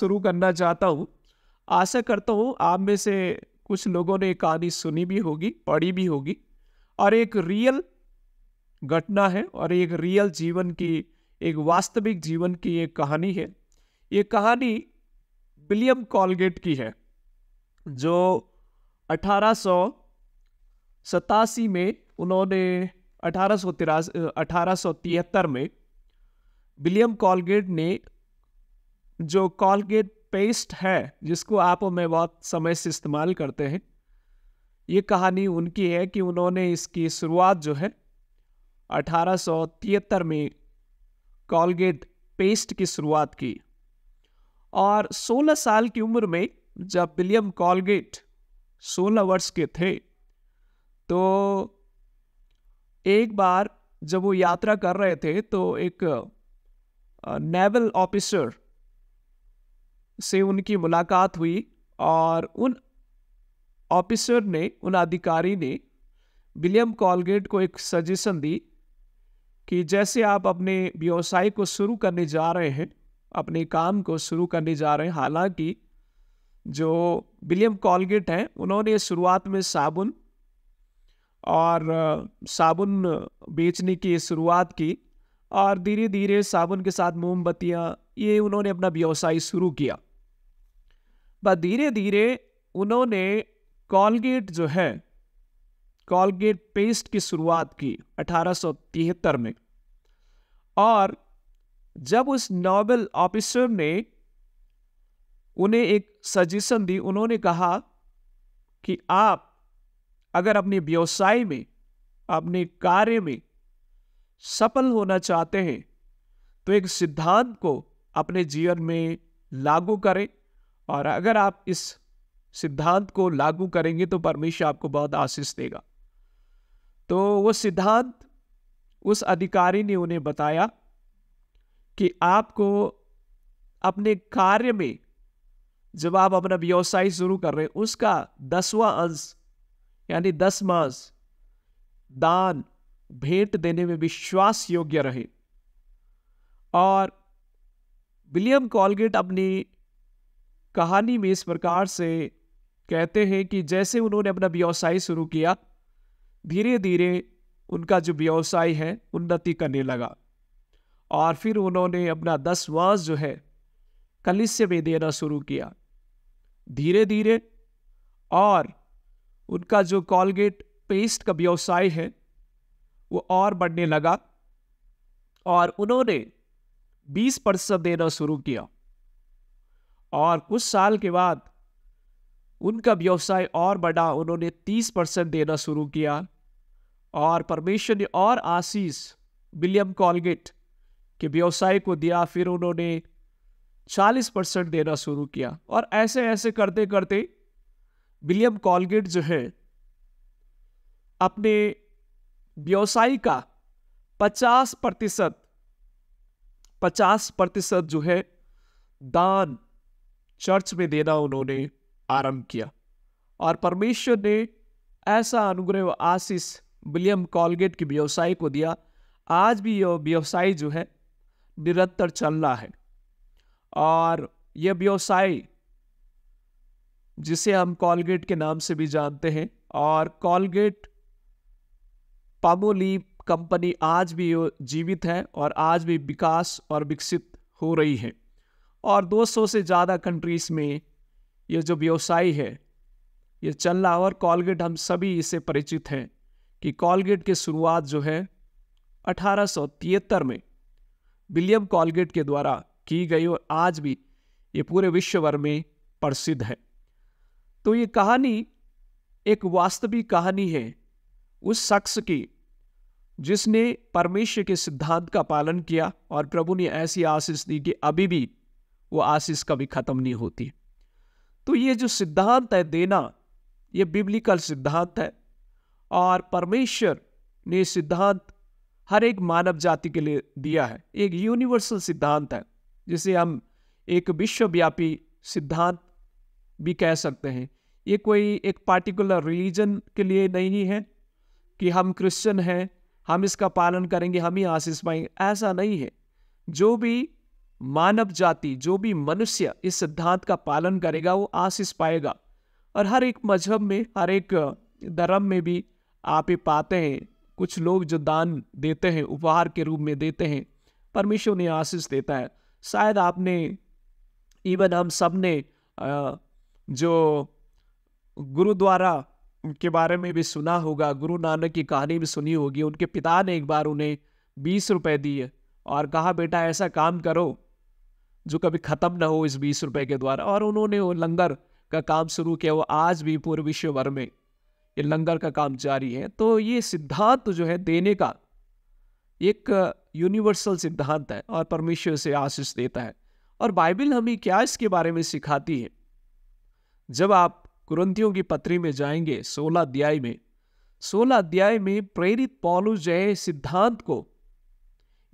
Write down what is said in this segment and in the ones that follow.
शुरू करना चाहता हूँ आशा करता हूँ आप में से कुछ लोगों ने कहानी सुनी भी होगी पढ़ी भी होगी और एक रियल घटना है और एक रियल जीवन की एक वास्तविक जीवन की एक कहानी है ये कहानी विलियम कॉलगेट की है जो अठारह सतासी में उन्होंने अठारह सौ अठारह सौ तिहत्तर में विलियम कॉलगेट ने जो कॉलगेट पेस्ट है जिसको आप और मैं बहुत समय से इस्तेमाल करते हैं ये कहानी उनकी है कि उन्होंने इसकी शुरुआत जो है अठारह में कॉलगेट पेस्ट की शुरुआत की और 16 साल की उम्र में जब विलियम कॉलगेट 16 वर्ष के थे तो एक बार जब वो यात्रा कर रहे थे तो एक नेवल ऑफिसर से उनकी मुलाकात हुई और उन ऑफिसर ने उन अधिकारी ने विलियम कॉलगेट को एक सजेशन दी कि जैसे आप अपने व्यवसाय को शुरू करने जा रहे हैं अपने काम को शुरू करने जा रहे हैं हालांकि जो विलियम कॉलगेट हैं उन्होंने शुरुआत में साबुन और साबुन बेचने की शुरुआत की और धीरे धीरे साबुन के साथ मोमबत्तियाँ ये उन्होंने अपना व्यवसाय शुरू किया धीरे धीरे उन्होंने कॉलगेट जो है कॉलगेट पेस्ट की शुरुआत की अठारह में और जब उस नोबेल ऑफिसर ने उन्हें एक सजेशन दी उन्होंने कहा कि आप अगर अपने व्यवसाय में अपने कार्य में सफल होना चाहते हैं तो एक सिद्धांत को अपने जीवन में लागू करें और अगर आप इस सिद्धांत को लागू करेंगे तो परमेश्वर आपको बहुत आशीष देगा तो वो सिद्धांत उस अधिकारी ने उन्हें बताया कि आपको अपने कार्य में जब आप अपना व्यवसाय शुरू कर रहे हैं उसका दसवां अंश यानी दस मास दान भेंट देने में विश्वास योग्य रहे और विलियम कॉलगेट अपनी कहानी में इस प्रकार से कहते हैं कि जैसे उन्होंने अपना व्यवसाय शुरू किया धीरे धीरे उनका जो व्यवसाय है उन्नति करने लगा और फिर उन्होंने अपना दस वर्ष जो है कलिश्य में देना शुरू किया धीरे धीरे और उनका जो कॉलगेट पेस्ट का व्यवसाय है वो और बढ़ने लगा और उन्होंने 20 प्रतिशत देना शुरू किया और कुछ साल के बाद उनका व्यवसाय और बढ़ा उन्होंने तीस परसेंट देना शुरू किया और परमेश्वर ने और आशीष विलियम कॉलगेट के व्यवसाय को दिया फिर उन्होंने चालीस परसेंट देना शुरू किया और ऐसे ऐसे करते करते विलियम कॉलगेट जो है अपने व्यवसाय का पचास प्रतिशत पचास प्रतिशत जो है दान चर्च में देना उन्होंने आरंभ किया और परमेश्वर ने ऐसा अनुग्रह आशीष विलियम कॉलगेट के व्यवसाय को दिया आज भी यह व्यवसाय जो है निरंतर चल रहा है और यह व्यवसाय जिसे हम कॉलगेट के नाम से भी जानते हैं और कॉलगेट पामोली कंपनी आज भी जीवित है और आज भी विकास और विकसित हो रही है और 200 से ज़्यादा कंट्रीज़ में ये जो व्यवसाय है ये चल रहा और कॉलगेट हम सभी इससे परिचित हैं कि कॉलगेट की शुरुआत जो है अठारह में विलियम कॉलगेट के द्वारा की गई और आज भी ये पूरे विश्व भर में प्रसिद्ध है तो ये कहानी एक वास्तविक कहानी है उस शख्स की जिसने परमेश्वर के सिद्धांत का पालन किया और प्रभु ने ऐसी आशीष दी कि अभी भी वो आशीष कभी ख़त्म नहीं होती तो ये जो सिद्धांत है देना ये बिब्लिकल सिद्धांत है और परमेश्वर ने सिद्धांत हर एक मानव जाति के लिए दिया है एक यूनिवर्सल सिद्धांत है जिसे हम एक विश्वव्यापी सिद्धांत भी कह सकते हैं ये कोई एक पार्टिकुलर रिलीजन के लिए नहीं है कि हम क्रिश्चियन हैं हम इसका पालन करेंगे हम ही आशीष पाएंगे ऐसा नहीं है जो भी मानव जाति जो भी मनुष्य इस सिद्धांत का पालन करेगा वो आशीष पाएगा और हर एक मजहब में हर एक धर्म में भी आप ये पाते हैं कुछ लोग जो दान देते हैं उपहार के रूप में देते हैं परमेश्वर ने आशीष देता है शायद आपने इवन हम सब ने जो गुरुद्वारा के बारे में भी सुना होगा गुरु नानक की कहानी भी सुनी होगी उनके पिता ने एक बार उन्हें बीस रुपए दिए और कहा बेटा ऐसा काम करो जो कभी ख़त्म ना हो इस बीस रुपए के द्वारा और उन्होंने वो लंगर का काम शुरू किया वो आज भी पूरे विश्व भर में ये लंगर का काम जारी है तो ये सिद्धांत जो है देने का एक यूनिवर्सल सिद्धांत है और परमेश्वर से आशीष देता है और बाइबल हमें क्या इसके बारे में सिखाती है जब आप कुरंतियों की पत्री में जाएंगे सोलह अध्याय में सोलह अध्याय में प्रेरित पौलुस जय सिद्धांत को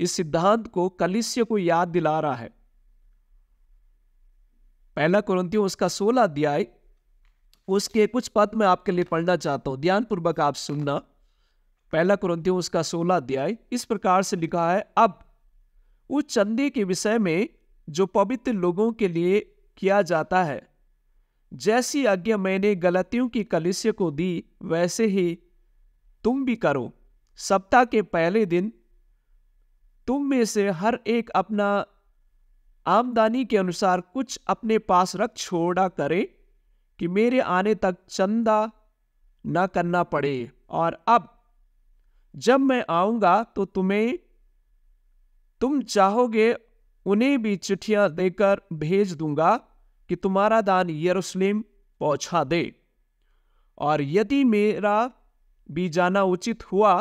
इस सिद्धांत को कलिश्य को याद दिला रहा है पहला कुरंतियों उसका सोलह अध्याय उसके कुछ पद मैं आपके लिए पढ़ना चाहता हूँ ध्यानपूर्वक आप सुनना पहला कुरंतियों उसका सोलह अध्याय इस प्रकार से लिखा है अब उस चंदे के विषय में जो पवित्र लोगों के लिए किया जाता है जैसी आज्ञा मैंने गलतियों की कलिश्य को दी वैसे ही तुम भी करो सप्ताह के पहले दिन तुम में से हर एक अपना आमदनी के अनुसार कुछ अपने पास रख छोड़ा करें कि मेरे आने तक चंदा न करना पड़े और अब जब मैं आऊँगा तो तुम्हें तुम चाहोगे उन्हें भी चिट्ठियाँ देकर भेज दूंगा कि तुम्हारा दान यरूशलेम पहुँचा दे और यदि मेरा भी जाना उचित हुआ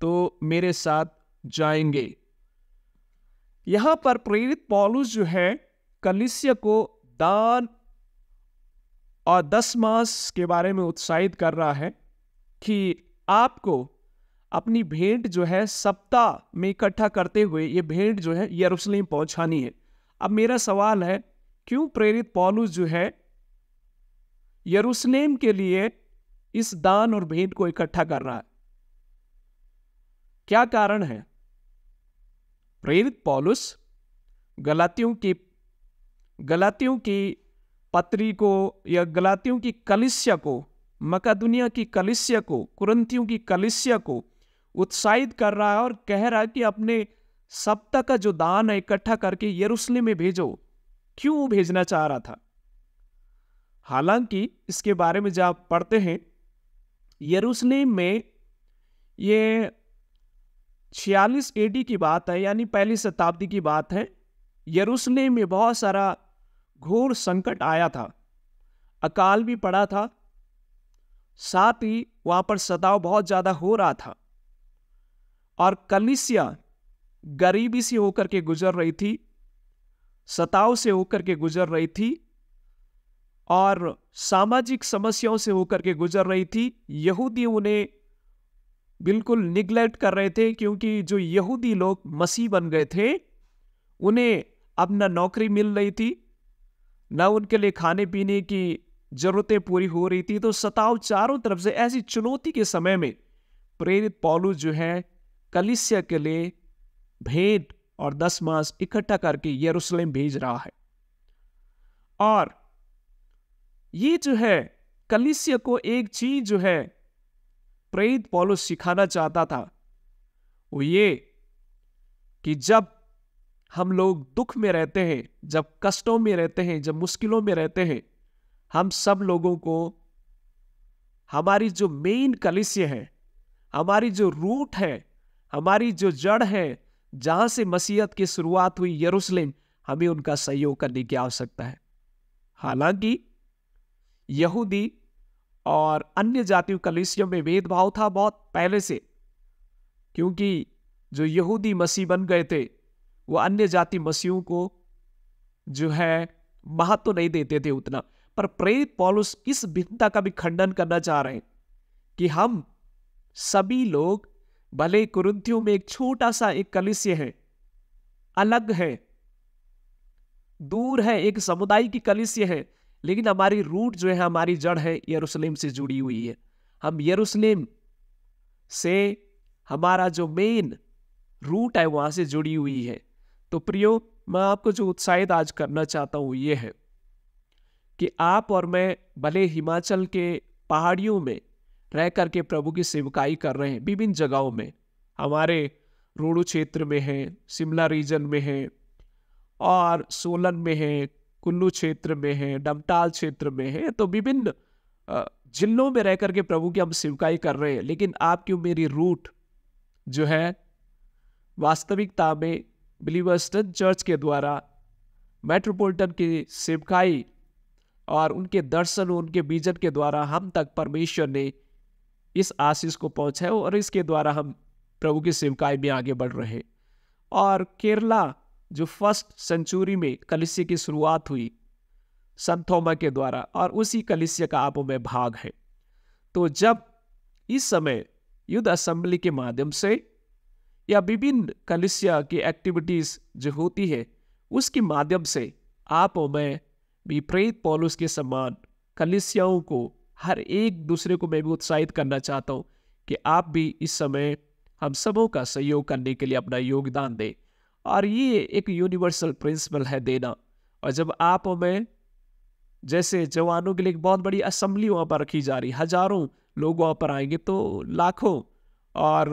तो मेरे साथ जाएंगे यहाँ पर प्रेरित पॉलुस जो है कलिसिया को दान और दस मास के बारे में उत्साहित कर रहा है कि आपको अपनी भेंट जो है सप्ताह में इकट्ठा करते हुए ये भेंट जो है यरूशलेम पहुंचानी है अब मेरा सवाल है क्यों प्रेरित पॉलुस जो है यरूशलेम के लिए इस दान और भेंट को इकट्ठा कर रहा है क्या कारण है प्रेरित पॉलुस गलातियों की गलातियों की पत्री को या गलातियों की कलिस्या को मकादुनिया की कलिस्या को कुरंतियों की कलिस्या को उत्साहित कर रहा है और कह रहा है कि अपने सप्ताह का जो दान है इकट्ठा करके यरूशलेम में भेजो क्यों भेजना चाह रहा था हालांकि इसके बारे में जब आप पढ़ते हैं यरूशलेम में ये छियालीस एडी की बात है यानी पहली शताब्दी की बात है यरूशलेम में बहुत सारा घोर संकट आया था अकाल भी पड़ा था साथ ही वहाँ पर सताव बहुत ज़्यादा हो रहा था और कलिसिया गरीबी से होकर के गुजर रही थी सताव से होकर के गुजर रही थी और सामाजिक समस्याओं से होकर के गुजर रही थी यहूदी उन्हें बिल्कुल निगलेक्ट कर रहे थे क्योंकि जो यहूदी लोग मसीह बन गए थे उन्हें अब ना नौकरी मिल रही थी ना उनके लिए खाने पीने की जरूरतें पूरी हो रही थी तो सताव चारों तरफ से ऐसी चुनौती के समय में प्रेरित पौलू जो है कलिसिया के लिए भेंट और दस मास इकट्ठा करके यरूशलेम भेज रहा है और ये जो है कलिसिया को एक चीज जो है प्रेरित पॉलुस सिखाना चाहता था वो ये कि जब हम लोग दुख में रहते हैं जब कष्टों में रहते हैं जब मुश्किलों में रहते हैं हम सब लोगों को हमारी जो मेन कलिश्य है हमारी जो रूट है हमारी जो जड़ है जहां से मसीहत की शुरुआत हुई यरूशलेम हमें उनका सहयोग करने की आवश्यकता है हालांकि यहूदी और अन्य जातियों कलिसियों में भेदभाव था बहुत पहले से क्योंकि जो यहूदी मसीह बन गए थे वो अन्य जाति मसीहों को जो है महत्व तो नहीं देते थे उतना पर प्रेरित पॉलुस इस भिन्नता का भी खंडन करना चाह रहे हैं कि हम सभी लोग भले कुरुंथियों में एक छोटा सा एक कलिस्य है अलग है दूर है एक समुदाय की कलिस्य है लेकिन हमारी रूट जो है हमारी जड़ है यरूशलेम से जुड़ी हुई है हम यरूशलेम से हमारा जो मेन रूट है वहाँ से जुड़ी हुई है तो प्रियो मैं आपको जो उत्साहित आज करना चाहता हूँ ये है कि आप और मैं भले हिमाचल के पहाड़ियों में रह करके प्रभु की सेवकाई कर रहे हैं विभिन्न जगहों में हमारे रोडू क्षेत्र में है शिमला रीजन में है और सोलन में है कुल्लू क्षेत्र में है डमटाल क्षेत्र में है तो विभिन्न जिलों में रह करके प्रभु की हम सेवकाई कर रहे हैं लेकिन आपकी मेरी रूट जो है वास्तविकता में बिलीवर्स्टन चर्च के द्वारा मेट्रोपॉलिटन की सेवकाई और उनके दर्शन और उनके बीजन के द्वारा हम तक परमेश्वर ने इस आशीष को पहुँचाया और इसके द्वारा हम प्रभु की सेवकाई में आगे बढ़ रहे और केरला जो फर्स्ट सेंचुरी में कलिस्य की शुरुआत हुई संत थोमा के द्वारा और उसी कलिस्य का आप में भाग है तो जब इस समय युद्ध असेंबली के माध्यम से या विभिन्न कलिस्य की एक्टिविटीज़ जो होती है उसके माध्यम से आप में विपरीत भी प्रेत पॉलुस के समान कलिस्याओं को हर एक दूसरे को मैं भी उत्साहित करना चाहता हूँ कि आप भी इस समय हम सबों का सहयोग करने के लिए अपना योगदान दें और ये एक यूनिवर्सल प्रिंसिपल है देना और जब आप में जैसे जवानों के लिए एक बहुत बड़ी असम्बली वहाँ पर रखी जा रही हजारों लोग वहाँ पर आएंगे तो लाखों और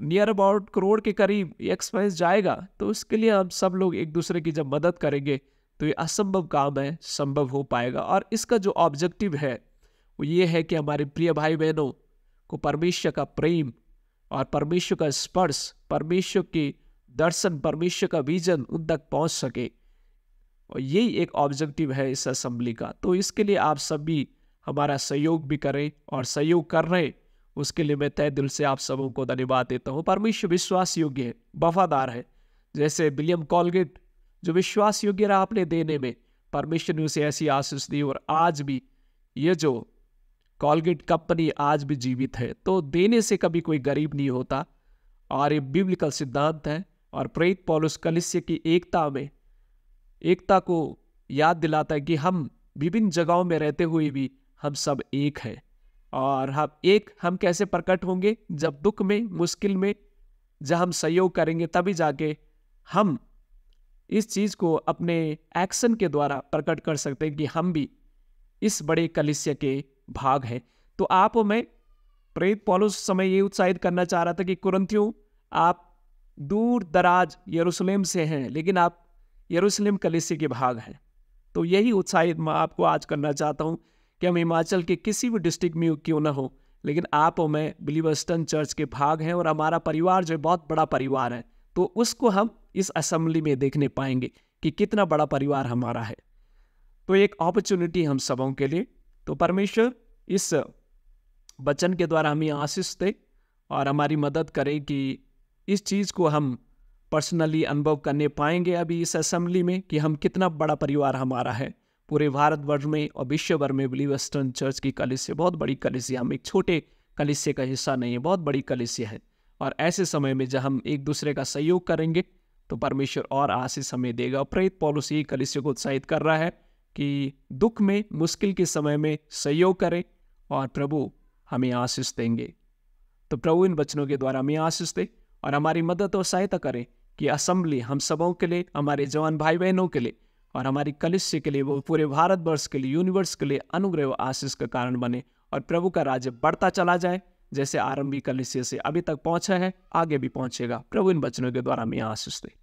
नियर अबाउट करोड़ के करीब एक्सपेंस जाएगा तो उसके लिए हम सब लोग एक दूसरे की जब मदद करेंगे तो ये असंभव काम है संभव हो पाएगा और इसका जो ऑब्जेक्टिव है वो ये है कि हमारे प्रिय भाई बहनों को परमेश्वर का प्रेम और परमेश्वर का स्पर्श परमेश्वर की दर्शन परमेश्वर का विजन उन तक पहुँच सके और यही एक ऑब्जेक्टिव है इस असम्बली का तो इसके लिए आप सभी हमारा सहयोग भी करें और सहयोग कर रहे उसके लिए मैं तय दिल से आप सबों को धन्यवाद देता हूँ परमेश्वर विश्वास योग्य है वफादार है जैसे विलियम कॉलगेट जो विश्वास योग्य रहा अपने देने में परमेश्वर ने उसे ऐसी आशीष दी और आज भी ये जो कॉलगेट कंपनी आज भी जीवित है तो देने से कभी कोई गरीब नहीं होता और ये बिब्लिकल सिद्धांत है और प्रेत पॉलुस कलिस्य की एकता में एकता को याद दिलाता है कि हम विभिन्न जगहों में रहते हुए भी हम सब एक हैं और हम एक हम कैसे प्रकट होंगे जब दुख में मुश्किल में जब हम सहयोग करेंगे तभी जाके हम इस चीज़ को अपने एक्शन के द्वारा प्रकट कर सकते हैं कि हम भी इस बड़े कलिस्य के भाग हैं तो आप मैं प्रेत पॉलुस समय ये उत्साहित करना चाह रहा था कि कुरंथियों आप दूर दराज यरूशलेम से हैं लेकिन आप यरूशलेम कलिसी के भाग हैं तो यही उत्साहित मैं आपको आज करना चाहता हूँ कि हम हिमाचल के किसी भी डिस्ट्रिक्ट में क्यों ना हो लेकिन आप और मैं बिलीवस्टन चर्च के भाग हैं और हमारा परिवार जो है बहुत बड़ा परिवार है तो उसको हम इस असम्बली में देखने पाएंगे कि कितना बड़ा परिवार हमारा है तो एक अपॉर्चुनिटी हम सबों के लिए तो परमेश्वर इस वचन के द्वारा हमें आशीष दे और हमारी मदद करें कि इस चीज़ को हम पर्सनली अनुभव करने पाएंगे अभी इस असेंबली में कि हम कितना बड़ा परिवार हमारा है पूरे भारतवर्ष में और विश्व भर में बिली वेस्टर्न चर्च की कलिस्य बहुत बड़ी कलिस्य हम एक छोटे कलिस्य का हिस्सा नहीं है बहुत बड़ी कलिस्य है और ऐसे समय में जब हम एक दूसरे का सहयोग करेंगे तो परमेश्वर और आशीष हमें देगा और प्रेत पॉलुस ही कलिसिया को उत्साहित कर रहा है कि दुख में मुश्किल के समय में सहयोग करें और प्रभु हमें आशीष देंगे तो प्रभु इन वचनों के द्वारा हमें आशीष दें और हमारी मदद और सहायता करें कि असम्बली हम सबों के लिए हमारे जवान भाई बहनों के लिए और हमारी कलिश्य के लिए वो पूरे भारतवर्ष के लिए यूनिवर्स के लिए अनुग्रह व आशीष का कारण बने और प्रभु का राज्य बढ़ता चला जाए जैसे आरंभी कलिश्य से अभी तक पहुंचा है आगे भी पहुंचेगा प्रभु इन बचनों के द्वारा हमें आशीष दे